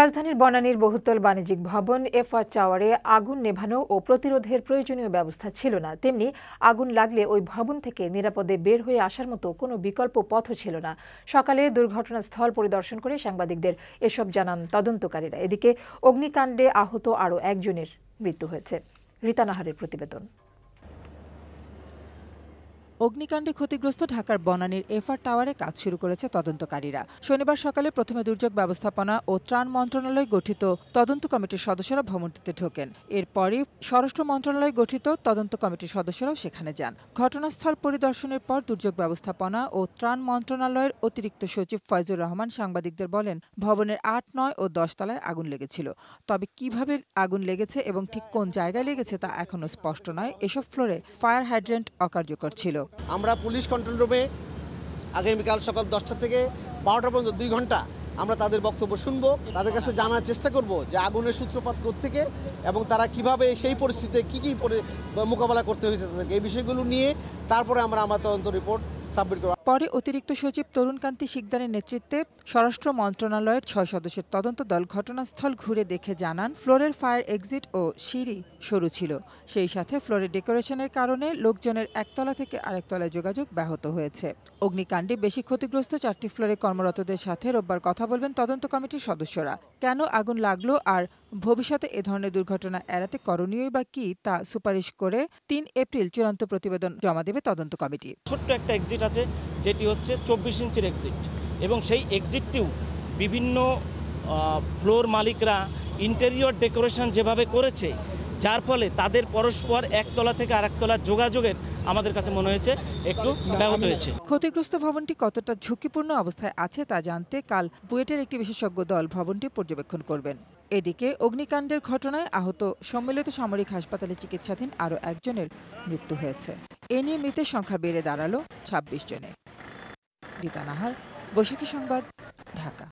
রাজধানীর বনানীর বহুতল বাণিজ্যিক ভবন এফআর টাওয়ারে আগুন নেভানো ও প্রতিরোধের প্রয়োজনীয় ব্যবস্থা ছিল না তেমনি আগুন লাগলে ওই ভবন থেকে নিরাপদে বের হয়ে আসার মতো কোনো বিকল্প পথও ছিল না সকালে দুর্ঘটনাস্থল পরিদর্শন করে সাংবাদিকদের এসব জানান তদন্তকারীরা এদিকে অগ্নিকাণ্ডে আহত আরও একজনের মৃত্যু হয়েছে রীতানাহারের প্রতিবেদন অগ্নিকাণ্ডে ক্ষতিগ্রস্ত ঢাকার বনানীর এফআর টাওয়ারে কাজ শুরু করেছে তদন্তকারীরা শনিবার সকালে প্রথমে দুর্যোগ ব্যবস্থাপনা ও ত্রাণ মন্ত্রণালয় গঠিত তদন্ত কমিটির সদস্যরা ভ্রমণটিতে ঢোকেন এরপরই স্বরাষ্ট্র মন্ত্রণালয় গঠিত তদন্ত কমিটির সদস্যরাও সেখানে যান ঘটনাস্থল পরিদর্শনের পর দুর্যোগ ব্যবস্থাপনা ও ত্রাণ মন্ত্রণালয়ের অতিরিক্ত সচিব ফয়জুর রহমান সাংবাদিকদের বলেন ভবনের আট নয় ও দশ তলায় আগুন লেগেছিল তবে কিভাবে আগুন লেগেছে এবং ঠিক কোন জায়গায় লেগেছে তা এখনও স্পষ্ট নয় এসব ফ্লোরে ফায়ার হাইড্রেন্ট অকার্যকর ছিল আমরা পুলিশ কন্ট্রোল রুমে আগামীকাল সকাল দশটা থেকে বারোটা পর্যন্ত দুই ঘন্টা আমরা তাদের বক্তব্য শুনব তাদের কাছে জানার চেষ্টা করব যে আগুনের সূত্রপাত থেকে এবং তারা কিভাবে সেই পরিস্থিতিতে কী কী মোকাবেলা করতে হয়েছে তাদেরকে এই বিষয়গুলো নিয়ে তারপরে আমরা আমার তদন্ত রিপোর্ট সাবমিট করব পরে অতিরিক্ত সচিব তরুণকান্তি শিকদারের নেতৃত্বে স্বরাষ্ট্র মন্ত্রণালয়ের ছয় সদস্যের তদন্ত দল ঘটনাস্থল ঘুরে দেখে জানান ফ্লোরের ফায়ার এক্সিট ও সিঁড়ি সরু ছিল সেই সাথে ফ্লোরের ডেকোরেশনের কারণে লোকজনের একতলা থেকে আরেকতলায় যোগাযোগ ব্যাহত হয়েছে অগ্নিকাণ্ডে বেশি ক্ষতিগ্রস্ত চারটি ফ্লোরে কর্মরতদের সাথে রোববার কথা বলবেন তদন্ত কমিটির সদস্যরা কেন আগুন লাগলো আর ভবিষ্যতে এ ধরনের দুর্ঘটনা এড়াতে করণীয় বা কি তা সুপারিশ করে তিন এপ্রিল চূড়ান্ত প্রতিবেদন জমা দেবে তদন্ত কমিটি ছোট্ট একটা এক্সিট আছে যেটি হচ্ছে চব্বিশ ইঞ্চির এক্সিট এবং সেই এক্সিটটিও বিভিন্ন ফ্লোর মালিকরা ইন্টেরিয়র ডেকোরেশন যেভাবে করেছে যার ফলে তাদের পরস্পর একতলা থেকে আরেকতলা যোগাযোগের আমাদের কাছে মনে হয়েছে একটু ব্যাহত হয়েছে ক্ষতিগ্রস্ত ভবনটি কতটা ঝুঁকিপূর্ণ অবস্থায় আছে তা জানতে কাল বুয়েটের একটি বিশেষজ্ঞ দল ভবনটি পর্যবেক্ষণ করবেন এদিকে অগ্নিকাণ্ডের ঘটনায় আহত সম্মিলিত সামরিক হাসপাতালে চিকিৎসাধীন আরও একজনের মৃত্যু হয়েছে এ নিয়ে মৃতের সংখ্যা বেড়ে দাঁড়ালো ছাব্বিশ জনে গীতা নাহার বৈশাখী সংবাদ ঢাকা